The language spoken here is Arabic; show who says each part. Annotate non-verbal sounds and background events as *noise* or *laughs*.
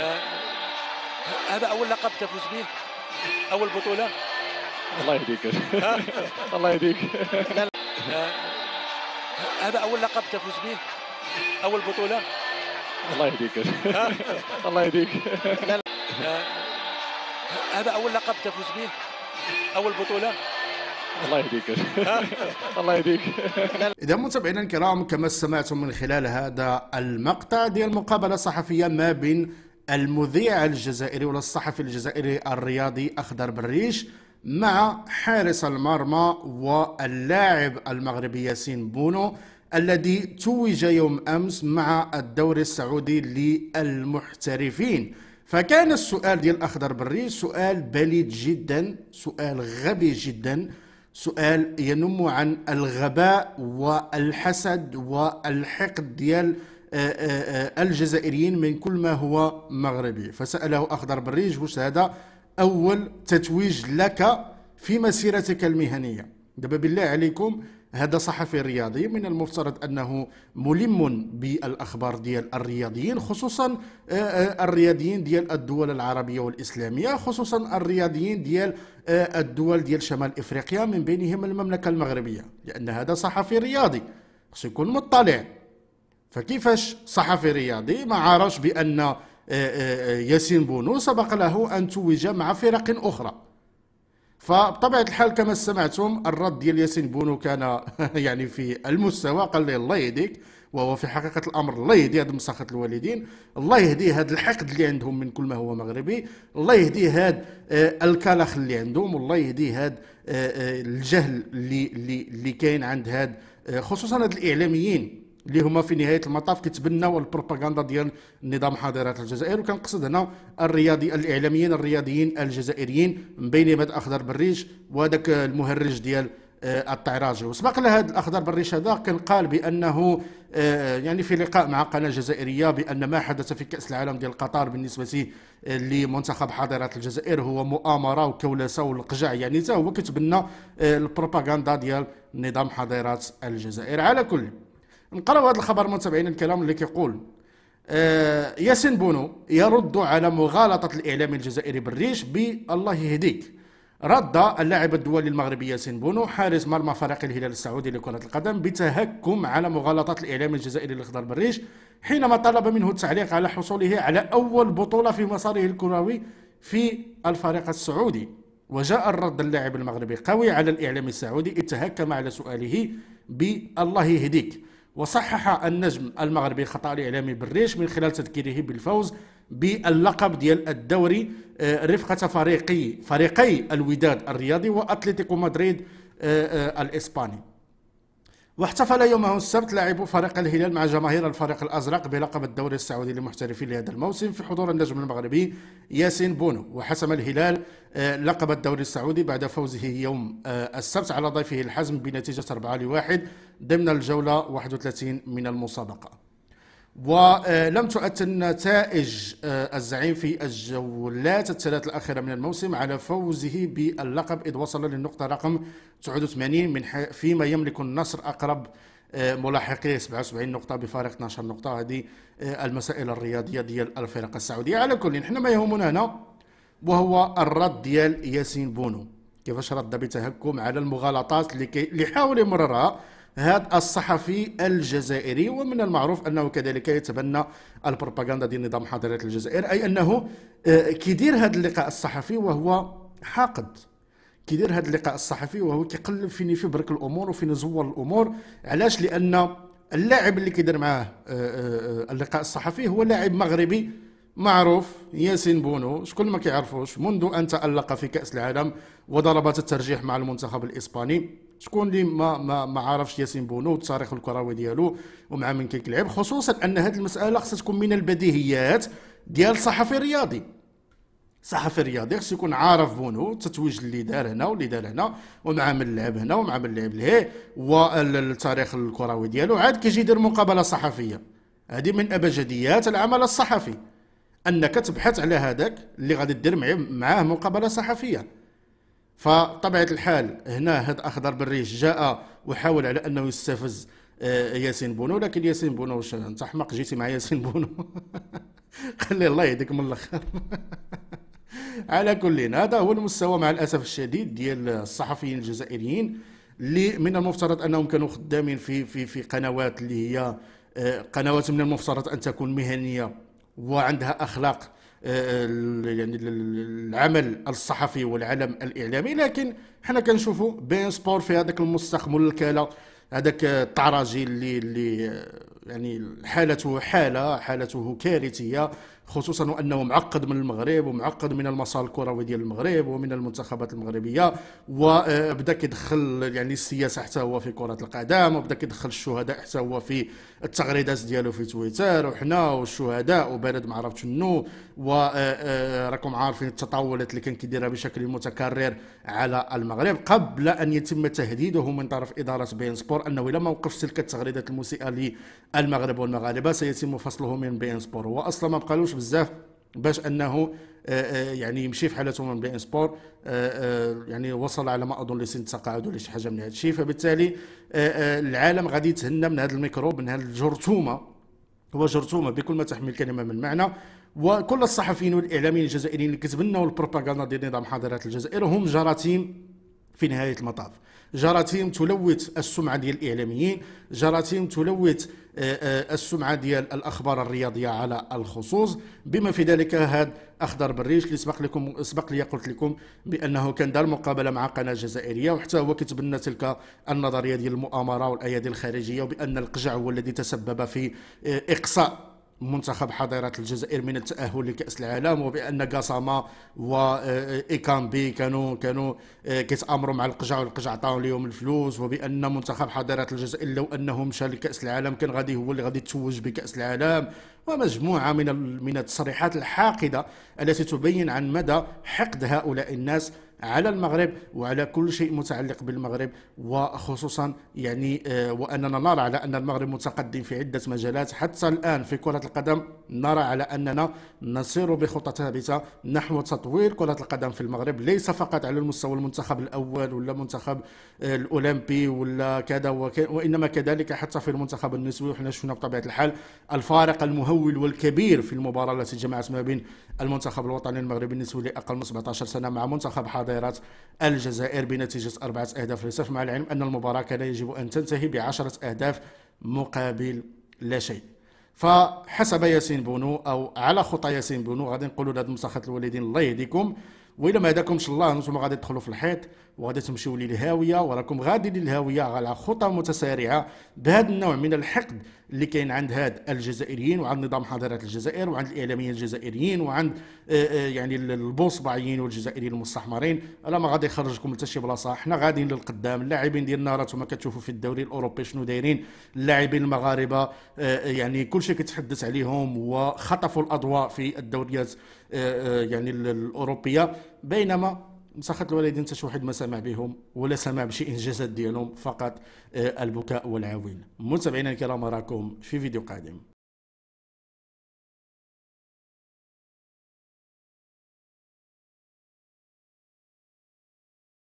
Speaker 1: آه، هذا اول لقب تفوز به اول بطوله الله يهديك الله يهديك آه، هذا اول لقب تفوز به اول بطوله الله يهديك الله يهديك آه، هذا اول لقب تفوز به اول بطوله الله يهديك الله يهديك اذا متابعينا الكرام كما سمعتم من خلال هذا المقطع ديال المقابله الصحفيه ما بين المذيع الجزائري ولا الصحفي الجزائري الرياضي أخضر بريش مع حارس المرمى واللاعب المغربي ياسين بونو الذي توج يوم أمس مع الدوري السعودي للمحترفين فكان السؤال ديال أخضر بريش سؤال بليد جدا سؤال غبي جدا سؤال ينم عن الغباء والحسد والحقد ديال آه، آه، آه، الجزائريين من كل ما هو مغربي فسأله أخضر بريج واش هذا أول تتويج لك في مسيرتك المهنية دابا بالله عليكم هذا صحفي رياضي من المفترض انه ملم بالاخبار ديال الرياضيين خصوصا الرياضيين ديال الدول العربيه والاسلاميه خصوصا الرياضيين ديال الدول ديال شمال افريقيا من بينهم المملكه المغربيه لان هذا صحفي رياضي خصو يكون مطلع فكيفاش صحفي رياضي ما عرفش بان آه، آه، آه، ياسين بونو سبق له ان توج مع فرق اخرى فبطبيعه الحال كما سمعتم الرد ديال ياسين بونو كان *laughs* يعني في المستوى قال لي الله يهديك وهو في حقيقه الامر الله يهدي هاد مسخه الوالدين الله يهدي هاد الحقد اللي عندهم من كل ما هو مغربي الله يهدي هاد الكلخ اللي عندهم والله يهدي هاد الجهل اللي اللي اللي كاين عند هاد خصوصا هاد الاعلاميين اللي هما في نهايه المطاف كيتبناو البروباغندا ديال نظام حضاره الجزائر وكنقصد هنا الرياضي الاعلاميين الرياضيين الجزائريين من بينهم هذا اخضر بريش وهذاك المهرج ديال آه، الطعراج وسبق لهذا الاخضر بريش هذا كان قال بانه آه، يعني في لقاء مع قناه جزائريه بان ما حدث في كاس العالم ديال قطر بالنسبه لمنتخب حضاره الجزائر هو مؤامره وكولسه والقجع يعني حتى هو كيتبنى آه، البروباغندا ديال نظام حضاره الجزائر على كل نقراو هذا الخبر متابعينا الكلام اللي كيقول آه ياسين بونو يرد على مغالطة الإعلام الجزائري بالريش بالله يهديك رد اللاعب الدولي المغربي ياسين بونو حارس مرمى فريق الهلال السعودي لكرة القدم بتهكم على مغالطة الإعلام الجزائري الأخضر بالريش حينما طلب منه التعليق على حصوله على أول بطولة في مساره الكروي في الفريق السعودي وجاء الرد اللاعب المغربي قوي على الإعلام السعودي اتهكم على سؤاله بالله يهديك وصحح النجم المغربي الخطأ الإعلامي بالريش من خلال تذكيره بالفوز باللقب ديال الدوري آه، رفقة فريقي فريقي الوداد الرياضي وأتلتيكو مدريد آه، آه، الإسباني واحتفل يومه السبت لاعبو فريق الهلال مع جماهير الفريق الازرق بلقب الدوري السعودي للمحترفين لهذا الموسم في حضور النجم المغربي ياسين بونو وحسم الهلال آه، لقب الدوري السعودي بعد فوزه يوم آه، السبت على ضيفه الحزم بنتيجه 4 لواحد ضمن الجوله 31 من المسابقه ولم تؤثر نتائج آه، الزعيم في الجولات الثلاث الأخيرة من الموسم على فوزه باللقب إذ وصل للنقطة رقم 89 من فيما يملك النصر أقرب آه، ملاحقيه 77 نقطة بفارق 12 نقطة هذه آه، المسائل الرياضية ديال الفرق السعودية على كل حنا ما يهمنا هنا وهو الرد ديال ياسين بونو كيفاش رد بتهكم على المغالطات اللي كي... اللي حاول يمررها هذا الصحفي الجزائري ومن المعروف انه كذلك يتبنى البروباغندا ديال نظام حضاره الجزائر اي انه آه، كيدير هذا اللقاء الصحفي وهو حاقد كيدير هذا اللقاء الصحفي وهو كيقلب فين يفبرك الامور وفين يزور الامور علاش لان اللاعب اللي كيدير معاه آه، آه، اللقاء الصحفي هو لاعب مغربي معروف ياسين بونو شكون ما كيعرفوش منذ ان تالق في كاس العالم وضربات الترجيح مع المنتخب الاسباني شكون اللي ما ما, ما عرفش ياسين بونو والتاريخ الكروي ديالو ومع من كيلعب خصوصا ان هذه المساله خصها تكون من البديهيات ديال صحفي رياضي صحفي رياضي خصو يكون عارف بونو التتويج اللي دار هنا واللي دار هنا ومع من لعب هنا ومع من لعب له والتاريخ الكروي ديالو عاد كيجي يدير مقابله صحفيه هذه من ابجديات العمل الصحفي انك تبحث على هذاك اللي غادي دير معاه مقابله صحفيه فطبيعه الحال هنا هذا اخضر بالريش جاء وحاول على انه يستفز آه، ياسين بونو لكن ياسين بونو واش انت احمق جيتي مع ياسين بونو *laughs* خلي الله يهديك من الاخر *laughs* على كل هذا هو المستوى مع الاسف الشديد ديال الصحفيين الجزائريين اللي من المفترض انهم كانوا خدامين في في في قنوات اللي هي آه، قنوات من المفترض ان تكون مهنيه وعندها اخلاق يعني العمل الصحفي والعلم الاعلامي لكن حنا كنشوفوا بين سبور في هذاك المستخمل الكاله هذاك الطراجي اللي اللي يعني حالته حاله حالته كارثيه خصوصا وانه معقد من المغرب ومعقد من المسار الكروي ديال المغرب ومن المنتخبات المغربيه وبدا كيدخل يعني السياسه حتى هو في كره القدم وبدا كيدخل الشهداء حتى هو في التغريدات ديالو في تويتر وحنا والشهداء وبلد ما عرفت شنو وراكم آه، آه، عارفين التطاولات اللي كان كيديرها بشكل متكرر على المغرب قبل ان يتم تهديده من طرف اداره بين سبور انه الا ما وقفش تلك التغريدات المسيئه للمغرب والمغاربه سيتم فصله من بين سبور هو اصلا ما بقالوش كيخدموش بزاف باش انه آه، آه، يعني يمشي في حالته من بي ان سبور آه، يعني وصل على ما اظن لسن التقاعد ولا شي حاجه من هذا الشيء فبالتالي العالم غادي يتهنى من هذا الميكروب من هذه الجرثومه هو جرثومه بكل ما تحمل الكلمه من معنى وكل الصحفيين والاعلاميين الجزائريين اللي كتبوا لنا والبروباغندا ديال نظام حضارات الجزائر هم جراثيم في نهايه المطاف جراثيم تلوث السمعه ديال الاعلاميين جراثيم تلوث آه، آه، السمعه ديال الاخبار الرياضيه على الخصوص بما في ذلك هذا اخضر بريش اللي سبق لكم سبق لي قلت لكم بانه كان دار مقابله مع قناه جزائريه وحتى هو كتبنى تلك النظريه ديال المؤامره والايادي الخارجيه وبان القجع هو الذي تسبب في آه، اقصاء منتخب حضيرة الجزائر من التأهل لكأس العالم وبأن قسامة آه، وإيكامبي كانوا كانوا آه، كيتآمروا مع القجع والقجع عطاو لهم الفلوس وبأن منتخب حضيرة الجزائر لو أنه مشى لكأس العالم كان غادي هو اللي غادي يتوج بكأس العالم ومجموعة من من التصريحات الحاقدة التي تبين عن مدى حقد هؤلاء الناس على المغرب وعلى كل شيء متعلق بالمغرب وخصوصا يعني آه، واننا نرى على ان المغرب متقدم في عده مجالات حتى الان في كره القدم نرى على اننا نسير بخطى ثابته نحو تطوير كره القدم في المغرب ليس فقط على المستوى المنتخب الاول ولا منتخب آه، الاولمبي ولا كذا وانما كذلك حتى في المنتخب النسوي وحنا شفنا بطبيعه الحال الفارق المهول والكبير في المباراه التي جمعت ما بين المنتخب الوطني المغربي النسوي لاقل من 17 سنه مع منتخب حاضر حاضرة الجزائر بنتيجة أربعة أهداف لصفر مع العلم أن المباراة كان يجب أن تنتهي بعشرة أهداف مقابل لا شيء فحسب ياسين بونو أو على خطى ياسين بونو غادي نقولوا لهاد مساخة الوالدين الله يهديكم والا ما هداكمش الله نتوما غادي تدخلوا في الحيط وغادي تمشيو للهاويه وراكم غادي للهاويه على خطى متسارعه بهذا النوع من الحقد اللي كاين عند هاد الجزائريين وعند نظام حضاره الجزائر وعند الاعلاميين الجزائريين وعند آه، آه، يعني البوصبعيين والجزائريين المستحمرين انا ما غادي يخرجكم حتى شي بلاصه حنا غاديين للقدام اللاعبين ديالنا راه نتوما كتشوفوا في الدوري الاوروبي شنو دايرين اللاعبين المغاربه آه، يعني كل شيء كيتحدث عليهم وخطفوا الاضواء في الدوريات يعني الاوروبيه بينما مسخط الوالدين حتى شي واحد ما سمع بهم ولا سمع بشي انجازات ديالهم فقط آه، البكاء والعويل متابعينا الكرام راكم في فيديو قادم